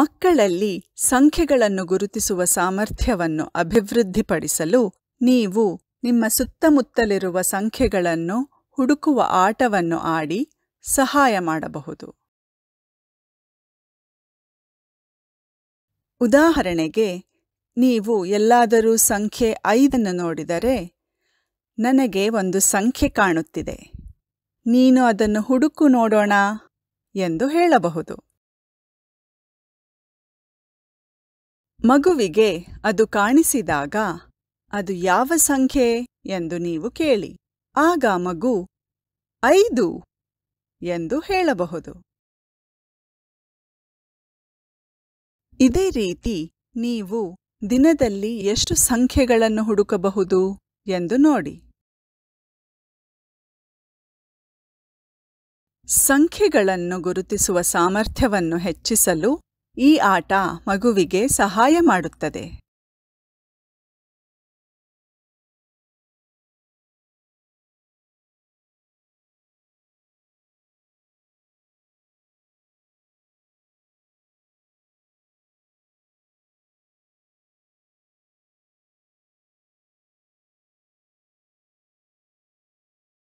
ಮಕ್ಕಳಲ್ಲಿ ಸಂಖ್ಯೆಗಳನ್ನು ಗುರುತಿಸುವ ಸಾಮರ್ಥ್ಯವನ್ನು ಅಭಿವೃದ್ಧಿಪಡಿಸಲು ನೀವು ನಿಮ್ಮ ಸುತ್ತಮುತ್ತಲಿರುವ ಸಂಖ್ಯೆಗಳನ್ನು ಹುಡುಕುವ ಆಟವನ್ನು ಆಡಿ ಸಹಾಯ ಮಾಡಬಹುದು ಉದಾಹರಣೆಗೆ ನೀವು ಎಲ್ಲಾದರೂ ಸಂಖ್ಯೆ ಐದನ್ನು ನೋಡಿದರೆ ನನಗೆ ಒಂದು ಸಂಖ್ಯೆ ಕಾಣುತ್ತಿದೆ ನೀನು ಅದನ್ನು ಹುಡುಕು ನೋಡೋಣ ಎಂದು ಹೇಳಬಹುದು ಮಗುವಿಗೆ ಅದು ಕಾಣಿಸಿದಾಗ ಅದು ಯಾವ ಸಂಖ್ಯೆ ಎಂದು ನೀವು ಕೇಳಿ ಆಗ ಮಗು ಐದು ಎಂದು ಹೇಳಬಹುದು ಇದೇ ರೀತಿ ನೀವು ದಿನದಲ್ಲಿ ಎಷ್ಟು ಸಂಖ್ಯೆಗಳನ್ನು ಹುಡುಕಬಹುದು ಎಂದು ನೋಡಿ ಸಂಖ್ಯೆಗಳನ್ನು ಗುರುತಿಸುವ ಸಾಮರ್ಥ್ಯವನ್ನು ಹೆಚ್ಚಿಸಲು ಈ ಆಟ ಮಗುವಿಗೆ ಸಹಾಯ ಮಾಡುತ್ತದೆ